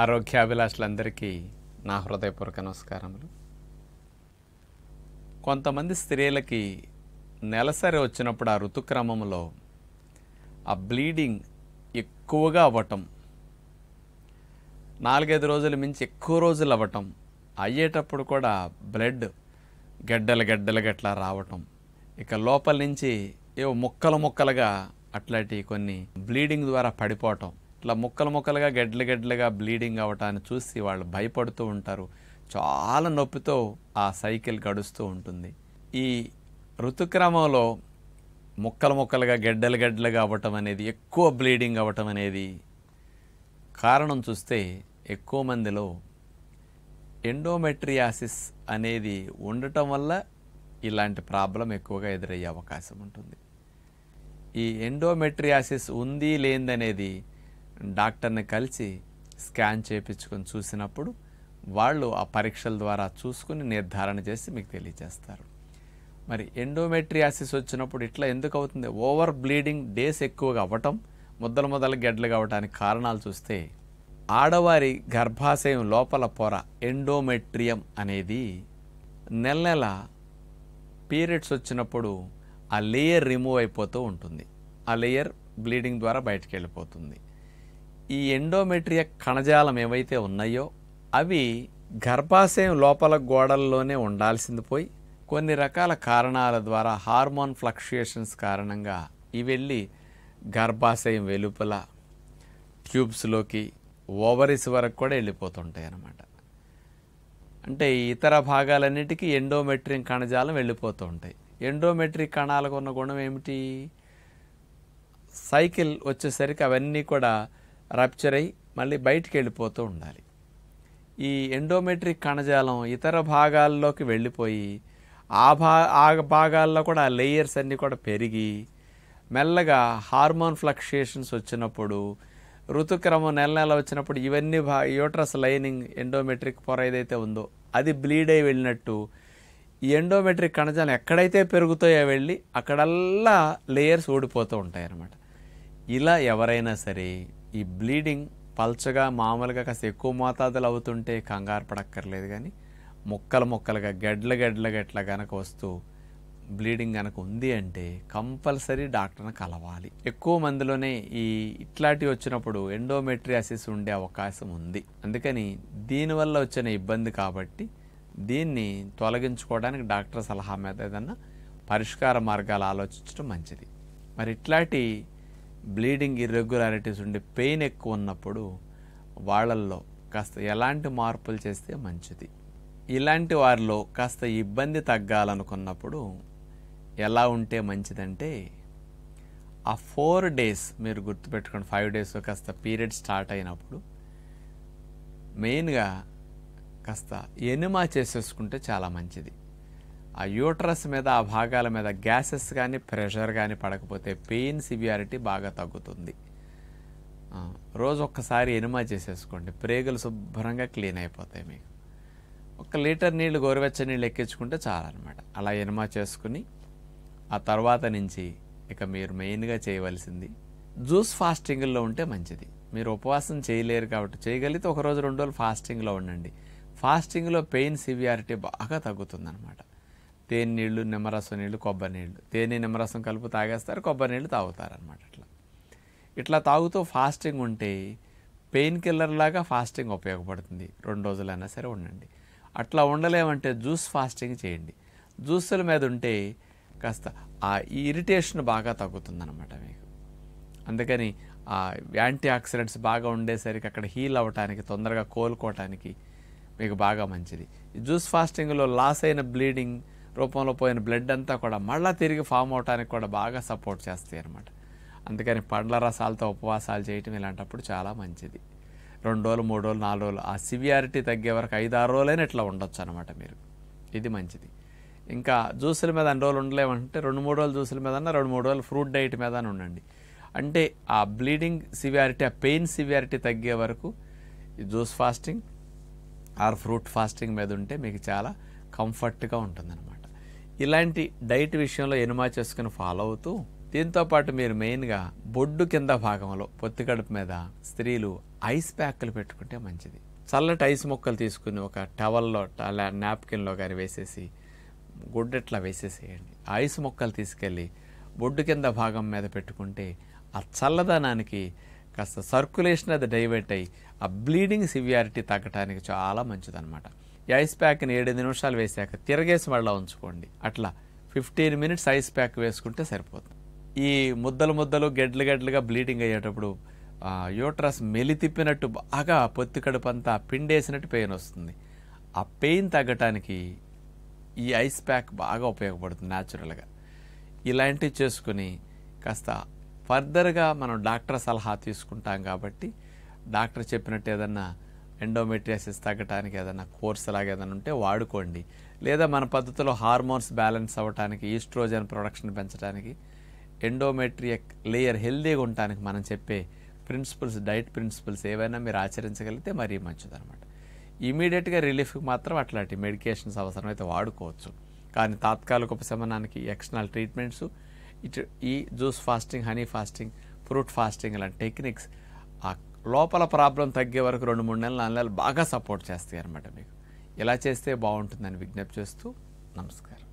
ఆరోగ్యాభిలాషులందరికీ నా హృదయపూర్వక నమస్కారములు కొంతమంది స్త్రీలకి నెలసరి వచ్చినప్పుడు ఆ ఋతుక్రమంలో ఆ బ్లీడింగ్ ఎక్కువగా అవ్వటం నాలుగైదు రోజుల మించి ఎక్కువ రోజులు అవ్వటం అయ్యేటప్పుడు కూడా బ్లడ్ గడ్డలు గడ్డలు గట్లా రావటం ఇక లోపల నుంచి ఏవో ముక్కలు ముక్కలుగా అట్లాంటి కొన్ని బ్లీడింగ్ ద్వారా పడిపోవటం ఇట్లా ముక్కలు ముక్కలుగా గడ్డలు గడ్డలుగా బ్లీడింగ్ అవ్వటాన్ని చూసి వాళ్ళు భయపడుతూ ఉంటారు చాలా నొప్పితో ఆ సైకిల్ గడుస్తూ ఉంటుంది ఈ ఋతుక్రమంలో ముక్కలు ముక్కలుగా గడ్డలు గడ్డలుగా అవ్వటం అనేది ఎక్కువ బ్లీడింగ్ అవ్వటం అనేది కారణం చూస్తే ఎక్కువ మందిలో ఎండోమెట్రియాసిస్ అనేది ఉండటం వల్ల ఇలాంటి ప్రాబ్లం ఎక్కువగా ఎదురయ్యే అవకాశం ఉంటుంది ఈ ఎండోమెట్రియాసిస్ ఉంది లేనిదనేది డాక్టర్ని కలిసి స్కాన్ చేయించుకొని చూసినప్పుడు వాళ్ళు ఆ పరీక్షల ద్వారా చూసుకుని నిర్ధారణ చేసి మీకు తెలియజేస్తారు మరి ఎండోమెట్రియాసిస్ వచ్చినప్పుడు ఇట్లా ఎందుకు అవుతుంది ఓవర్ బ్లీడింగ్ డేస్ ఎక్కువగా అవ్వటం ముద్దల ముద్దలు గెడ్లు కావడానికి కారణాలు చూస్తే ఆడవారి గర్భాశయం లోపల పొర ఎండోమెట్రియం అనేది నెల నెల పీరియడ్స్ వచ్చినప్పుడు ఆ లేయర్ రిమూవ్ అయిపోతూ ఉంటుంది ఆ లేయర్ బ్లీడింగ్ ద్వారా బయటకు వెళ్ళిపోతుంది ఈ ఎండోమెట్రియ కణజాలం ఏవైతే ఉన్నాయో అవి గర్భాశయం లోపల గోడల్లోనే ఉండాల్సింది పోయి కొన్ని రకాల కారణాల ద్వారా హార్మోన్ ఫ్లక్చుయేషన్స్ కారణంగా ఇవి వెళ్ళి గర్భాశయం వెలుపల ట్యూబ్స్లోకి ఓవరీస్ వరకు కూడా వెళ్ళిపోతుంటాయి అన్నమాట అంటే ఇతర భాగాలన్నిటికీ ఎండోమెట్రిక్ కణజాలం వెళ్ళిపోతూ ఉంటాయి ఎండోమెట్రిక్ కణాలకు ఉన్న గుణం ఏమిటి సైకిల్ వచ్చేసరికి అవన్నీ కూడా రప్చర్ అయి మళ్ళీ బయటికి వెళ్ళిపోతూ ఉండాలి ఈ ఎండోమెట్రిక్ కణజాలం ఇతర భాగాల్లోకి వెళ్ళిపోయి ఆ భా ఆ భాగాల్లో కూడా ఆ లేయర్స్ అన్నీ కూడా పెరిగి మెల్లగా హార్మోన్ ఫ్లక్చుయేషన్స్ వచ్చినప్పుడు ఋతుక్రమం నెల నెల వచ్చినప్పుడు ఇవన్నీ భా యూట్రస్ లైనింగ్ ఎండోమెట్రిక్ పొర ఏదైతే ఉందో అది బ్లీడ్ అయి వెళ్ళినట్టు ఈ ఎండోమెట్రిక్ కణజాలం ఎక్కడైతే పెరుగుతాయో వెళ్ళి అక్కడల్లా లేయర్స్ ఊడిపోతూ ఉంటాయన్నమాట ఇలా ఎవరైనా సరే ఈ బ్లీడింగ్ పల్చగా మామూలుగా కాస్త ఎక్కువ మోతాదులు అవుతుంటే కంగారు పడక్కర్లేదు కానీ మొక్కలు మొక్కలుగా గడ్ల గడ్ల గట్ల గనక వస్తూ బ్లీడింగ్ కనుక ఉంది అంటే కంపల్సరీ డాక్టర్ని కలవాలి ఎక్కువ మందిలోనే ఈ ఇట్లాంటివి వచ్చినప్పుడు ఎండోమెట్రియాసిస్ ఉండే అవకాశం ఉంది అందుకని దీనివల్ల వచ్చిన ఇబ్బంది కాబట్టి దీన్ని తొలగించుకోవడానికి డాక్టర్ సలహా మీద ఏదన్నా పరిష్కార మార్గాలు ఆలోచించడం మంచిది మరి ఇట్లాంటి బ్లీడింగ్ ఇర్రెగ్యులారిటీస్ ఉండి పెయిన్ ఎక్కువ ఉన్నప్పుడు వాళ్ళల్లో కాస్త ఎలాంటి మార్పులు చేస్తే మంచిది ఇలాంటి వారిలో కాస్త ఇబ్బంది తగ్గాలనుకున్నప్పుడు ఎలా ఉంటే మంచిదంటే ఆ ఫోర్ డేస్ మీరు గుర్తుపెట్టుకోండి ఫైవ్ డేస్ కాస్త పీరియడ్ స్టార్ట్ అయినప్పుడు మెయిన్గా కాస్త ఎనిమా చేసేసుకుంటే చాలా మంచిది ఆ యూట్రస్ మీద ఆ భాగాల మీద గ్యాసెస్ కానీ ప్రెషర్ కానీ పడకపోతే పెయిన్ సివియారిటీ బాగా తగ్గుతుంది రోజు ఒక్కసారి ఎనిమా చేసేసుకోండి ప్రేగులు శుభ్రంగా క్లీన్ అయిపోతాయి మీకు ఒక లీటర్ నీళ్ళు గోరువెచ్చ నీళ్ళు ఎక్కించుకుంటే చాలన్నమాట అలా ఎనిమా చేసుకుని ఆ తర్వాత నుంచి ఇక మీరు మెయిన్గా చేయవలసింది జ్యూస్ ఫాస్టింగ్లో ఉంటే మంచిది మీరు ఉపవాసం చేయలేరు కాబట్టి చేయగలిగితే ఒకరోజు రెండు రోజులు ఫాస్టింగ్లో ఉండండి ఫాస్టింగ్లో పెయిన్ సివియారిటీ బాగా అనమాట తేనె నీళ్ళు నిమ్మరసం నీళ్ళు కొబ్బరి నీళ్ళు తేనె నిమ్మరసం కలుపు తాగేస్తారు కొబ్బరి నీళ్ళు తాగుతారనమాట అట్లా ఇట్లా తాగుతూ ఫాస్టింగ్ ఉంటే పెయిన్ కిల్లర్ లాగా ఫాస్టింగ్ ఉపయోగపడుతుంది రెండు రోజులైనా సరే ఉండండి అట్లా ఉండలేమంటే జ్యూస్ ఫాస్టింగ్ చేయండి జ్యూసుల మీద ఉంటే కాస్త ఆ ఇరిటేషన్ బాగా అనమాట మీకు అందుకని ఆ యాంటీ ఆక్సిడెంట్స్ బాగా ఉండేసరికి అక్కడ హీల్ అవ్వటానికి తొందరగా కోలుకోవటానికి మీకు బాగా మంచిది జ్యూస్ ఫాస్టింగ్లో లాస్ అయిన బ్లీడింగ్ రూపంలో పోయిన బ్లడ్ అంతా కూడా మళ్ళీ తిరిగి ఫామ్ అవడానికి కూడా బాగా సపోర్ట్ చేస్తాయి అనమాట అందుకని పండ్ల రసాలతో ఉపవాసాలు చేయటం ఇలాంటప్పుడు చాలా మంచిది రెండు రోజులు మూడు రోజులు నాలుగు రోజులు ఆ సివియారిటీ తగ్గే వరకు ఐదు ఆరు రోజులైనా ఇట్లా ఉండొచ్చు అనమాట మీరు ఇది మంచిది ఇంకా జ్యూసుల మీద అన్ని రోజులు ఉండలేమంటే రెండు మూడు రోజులు జ్యూసుల మీద రెండు మూడు రోజులు ఫ్రూట్ డైట్ మీద ఉండండి అంటే ఆ బ్లీడింగ్ సివియారిటీ ఆ పెయిన్ సివియారిటీ తగ్గే వరకు juice fasting or fruit fasting మీద ఉంటే మీకు చాలా కంఫర్ట్గా ఉంటుందన్నమాట ఇలాంటి డైట్ విషయంలో ఎనుమా చేసుకుని ఫాలో అవుతూ దీంతో పాటు మీరు మెయిన్గా బొడ్డు కింద భాగంలో పొత్తికడుపు మీద స్త్రీలు ఐస్ ప్యాక్లు పెట్టుకుంటే మంచిది చల్లటి ఐస్ మొక్కలు తీసుకుని ఒక టవల్లో అలా నాప్కిన్లో కానీ వేసేసి గుడ్డెట్లా వేసేసేయండి ఐస్ మొక్కలు తీసుకెళ్ళి బొడ్డు కింద భాగం మీద పెట్టుకుంటే ఆ చల్లదనానికి కాస్త సర్క్యులేషన్ అది డైవర్ట్ అయ్యి ఆ బ్లీడింగ్ సివియారిటీ తగ్గడానికి చాలా మంచిదన్నమాట ఐస్ ప్యాక్ని ఏడెనిమిది నిమిషాలు వేసాక తిరగేసి మళ్ళీ ఉంచుకోండి అట్లా ఫిఫ్టీన్ మినిట్స్ ఐస్ ప్యాక్ వేసుకుంటే సరిపోతుంది ఈ ముద్దలు ముద్దలు గెడ్లు గెడ్లుగా బ్లీడింగ్ అయ్యేటప్పుడు యూట్రస్ తిప్పినట్టు బాగా పొత్తి కడుపు అంతా పిండేసినట్టు పెయిన్ వస్తుంది ఆ పెయిన్ తగ్గటానికి ఈ ఐస్ ప్యాక్ బాగా ఉపయోగపడుతుంది న్యాచురల్గా ఇలాంటివి చేసుకుని కాస్త ఫర్దర్గా మనం డాక్టర్ సలహా తీసుకుంటాం కాబట్టి డాక్టర్ చెప్పినట్టు ఏదన్నా ఎండోమెట్రియాసిస్ తగ్గటానికి ఏదైనా కోర్స్ అలాగే ఏదైనా ఉంటే వాడుకోండి లేదా మన పద్ధతిలో హార్మోన్స్ బ్యాలెన్స్ అవ్వటానికి ఈస్ట్రోజన్ ప్రొడక్షన్ పెంచడానికి ఎండోమెట్రియక్ లేయర్ హెల్దీగా ఉండటానికి మనం చెప్పే ప్రిన్సిపల్స్ డైట్ ప్రిన్సిపల్స్ ఏవైనా మీరు ఆచరించగలిగితే మరీ అనమాట ఇమీడియట్గా రిలీఫ్కి మాత్రం అట్లాంటి మెడికేషన్స్ అవసరమైతే వాడుకోవచ్చు కానీ తాత్కాలిక ఉపశమనానికి ఎక్స్టర్నల్ ట్రీట్మెంట్స్ ఇటు ఈ juice fasting honey fasting fruit fasting లాంటి టెక్నిక్స్ ఆ లోపల ప్రాబ్లం తగ్గే వరకు రెండు మూడు నెలలు నాలుగు నెలలు బాగా సపోర్ట్ చేస్తాయి అనమాట మీకు ఇలా చేస్తే బాగుంటుందని విజ్ఞప్తి చేస్తూ నమస్కారం